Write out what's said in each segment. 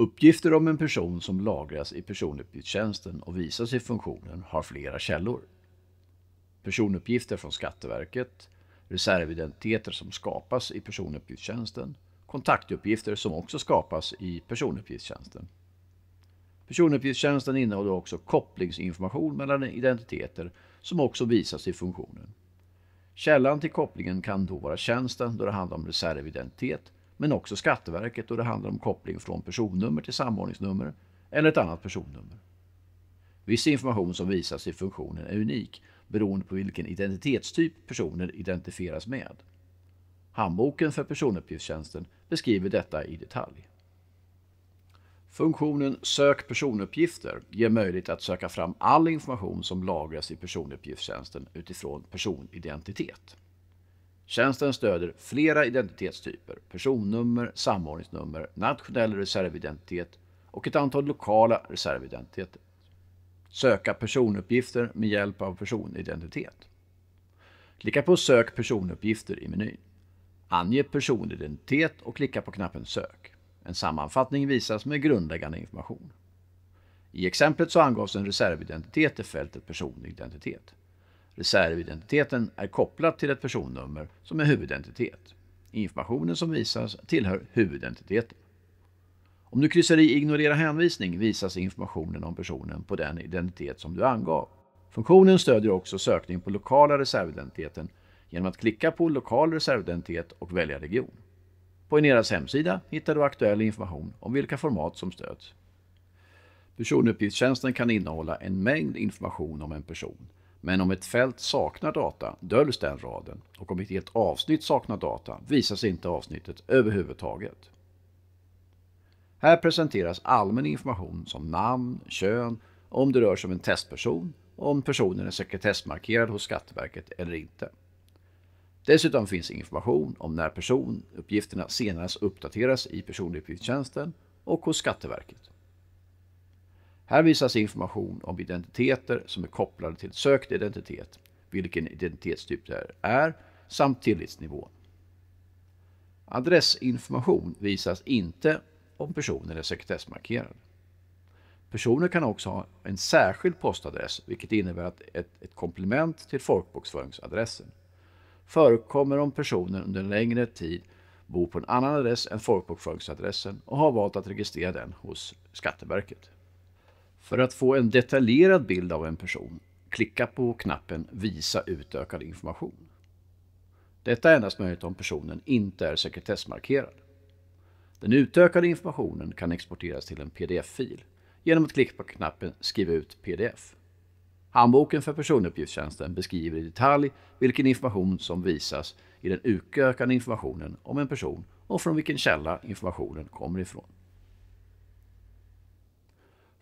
Uppgifter om en person som lagras i personuppgiftstjänsten och visas i funktionen har flera källor. Personuppgifter från Skatteverket, reservidentiteter som skapas i personuppgiftstjänsten, kontaktuppgifter som också skapas i personuppgiftstjänsten. Personuppgiftstjänsten innehåller också kopplingsinformation mellan identiteter som också visas i funktionen. Källan till kopplingen kan då vara tjänsten då det handlar om reservidentitet men också Skatteverket då det handlar om koppling från personnummer till samordningsnummer eller ett annat personnummer. Viss information som visas i funktionen är unik beroende på vilken identitetstyp personen identifieras med. Handboken för personuppgiftstjänsten beskriver detta i detalj. Funktionen Sök personuppgifter ger möjlighet att söka fram all information som lagras i personuppgiftstjänsten utifrån personidentitet. Tjänsten stöder flera identitetstyper, personnummer, samordningsnummer, nationell reservidentitet och ett antal lokala reservidentiteter. Söka personuppgifter med hjälp av personidentitet. Klicka på Sök personuppgifter i menyn. Ange personidentitet och klicka på knappen Sök. En sammanfattning visas med grundläggande information. I exemplet så angavs en reservidentitet i fältet personidentitet. Reservidentiteten är kopplad till ett personnummer som är huvudidentitet. Informationen som visas tillhör huvudidentiteten. Om du kryssar i Ignorera hänvisning visas informationen om personen på den identitet som du angav. Funktionen stödjer också sökning på lokala reservidentiteten genom att klicka på Lokal reservidentitet och välja region. På Eneras hemsida hittar du aktuell information om vilka format som stöds. Personuppgiftstjänsten kan innehålla en mängd information om en person men om ett fält saknar data döljs den raden och om ett helt avsnitt saknar data visas inte avsnittet överhuvudtaget. Här presenteras allmän information som namn, kön, om det rör sig om en testperson och om personen är sekretessmarkerad hos Skatteverket eller inte. Dessutom finns information om när personuppgifterna senast uppdateras i personuppgiftstjänsten och hos Skatteverket. Här visas information om identiteter som är kopplade till sökt identitet, vilken identitetstyp det är samt tillitsnivå. Adressinformation visas inte om personen är sekretessmarkerad. Personer kan också ha en särskild postadress, vilket innebär att ett, ett komplement till folkbokföringsadressen förekommer om personen under en längre tid bor på en annan adress än folkbokföringsadressen och har valt att registrera den hos Skatteverket. För att få en detaljerad bild av en person, klicka på knappen Visa utökad information. Detta är endast möjligt om personen inte är sekretessmarkerad. Den utökade informationen kan exporteras till en pdf-fil genom att klicka på knappen Skriv ut pdf. Handboken för personuppgiftstjänsten beskriver i detalj vilken information som visas i den utökade informationen om en person och från vilken källa informationen kommer ifrån.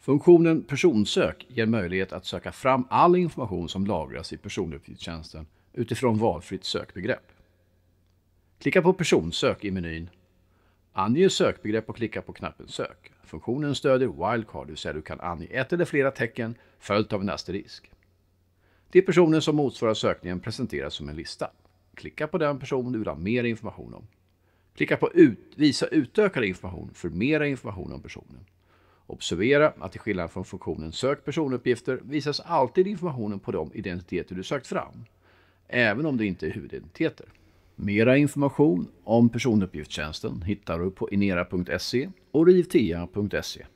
Funktionen personsök ger möjlighet att söka fram all information som lagras i personuppgiftstjänsten utifrån valfritt sökbegrepp. Klicka på personsök i menyn. Ange sökbegrepp och klicka på knappen sök. Funktionen stödjer wildcard, det vill säga du kan ange ett eller flera tecken följt av en asterisk. De personer som motsvarar sökningen presenteras som en lista. Klicka på den person du vill ha mer information om. Klicka på ut, Visa utökad information för mer information om personen. Observera att till skillnad från funktionen Sök personuppgifter visas alltid informationen på de identiteter du sökt fram, även om det inte är huvudidentiteter. Mera information om personuppgiftstjänsten hittar du på inera.se och rivtia.se.